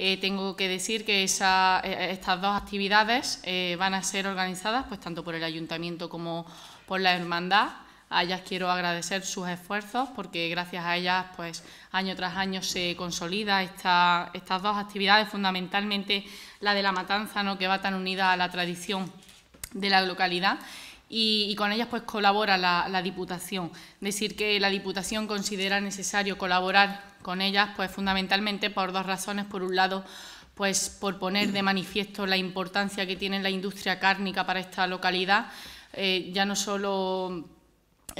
Eh, tengo que decir que eh, estas dos actividades eh, van a ser organizadas pues, tanto por el ayuntamiento como por la hermandad. A ellas quiero agradecer sus esfuerzos porque gracias a ellas pues año tras año se consolida estas dos actividades, fundamentalmente la de la matanza, ¿no? que va tan unida a la tradición de la localidad y, con ellas pues colabora la, Diputación. Decir que la Diputación considera necesario colaborar con ellas pues fundamentalmente por dos razones. Por un lado, pues por poner de manifiesto la importancia que tiene la industria cárnica para esta localidad, eh, ya no solo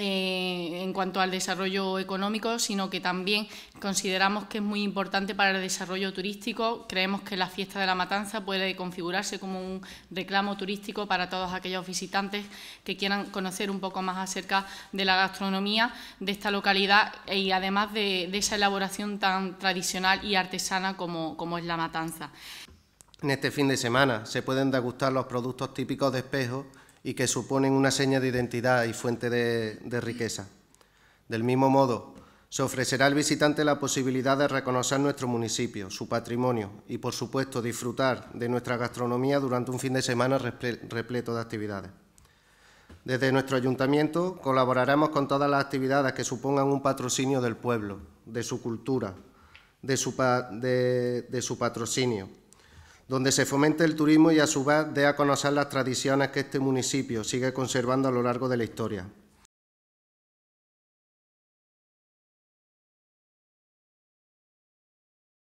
eh, en cuanto al desarrollo económico, sino que también consideramos que es muy importante para el desarrollo turístico. Creemos que la fiesta de la matanza puede configurarse como un reclamo turístico para todos aquellos visitantes que quieran conocer un poco más acerca de la gastronomía de esta localidad y además de, esa elaboración tan tradicional y artesana como, como es la matanza. En este fin de semana se pueden degustar los productos típicos de espejo y que suponen una seña de identidad y fuente de, riqueza. Del mismo modo, se ofrecerá al visitante la posibilidad de reconocer nuestro municipio, su patrimonio y, por supuesto, disfrutar de nuestra gastronomía durante un fin de semana repleto de actividades. Desde nuestro ayuntamiento colaboraremos con todas las actividades que supongan un patrocinio del pueblo, de su cultura, de su patrocinio, donde se fomente el turismo y a su vez dé a conocer las tradiciones que este municipio sigue conservando a lo largo de la historia.